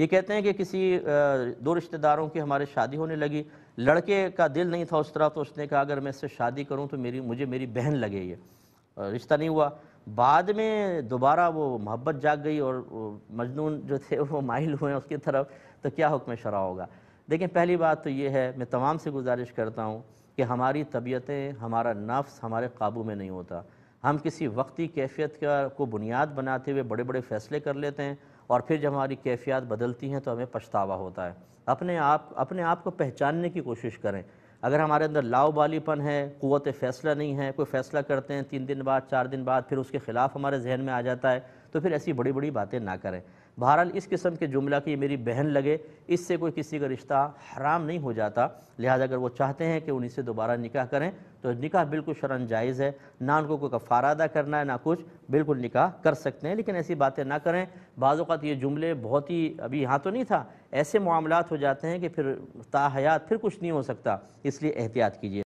ये कहते हैं कि किसी दो रिश्तेदारों की हमारे शादी होने लगी लड़के का दिल नहीं था उस तरह तो उसने कहा अगर मैं इससे शादी करूं तो मेरी मुझे मेरी बहन लगे ये रिश्ता नहीं हुआ बाद में दोबारा वो मोहब्बत जाग गई और मजनून जो थे वो माइल हुए उसकी तरफ तो क्या हुक्म शरा होगा देखें पहली बात तो ये है मैं तमाम से गुजारिश करता हूँ कि हमारी तबीयतें हमारा नफ्स हमारे काबू में नहीं होता हम किसी वक्ती कैफियत का को बुनियाद बनाते हुए बड़े बड़े फ़ैसले कर लेते हैं और फिर जब हमारी कैफियत बदलती हैं तो हमें पछतावा होता है अपने आप अपने आप को पहचानने की कोशिश करें अगर हमारे अंदर लाओबालीपन है क़वत फ़ैसला नहीं है कोई फ़ैसला करते हैं तीन दिन बाद चार दिन बाद फिर उसके ख़िलाफ़ हमारे जहन में आ जाता है तो फिर ऐसी बड़ी बड़ी बातें ना करें बहरहाल इस किस्म के जुमला की मेरी बहन लगे इससे कोई किसी का रिश्ता हराम नहीं हो जाता लिहाजा अगर वो चाहते हैं कि उन्हीं से दोबारा निकाह करें तो निकाह बिल्कुल शरण जायज़ है ना उनको कोई कफ़ारा अदा करना है ना कुछ बिल्कुल निकाह कर सकते हैं लेकिन ऐसी बातें ना करें बाज़ात ये जुमले बहुत ही अभी यहाँ तो नहीं था ऐसे मामला हो जाते हैं कि फिर ताहयात फिर कुछ नहीं हो सकता इसलिए एहतियात कीजिए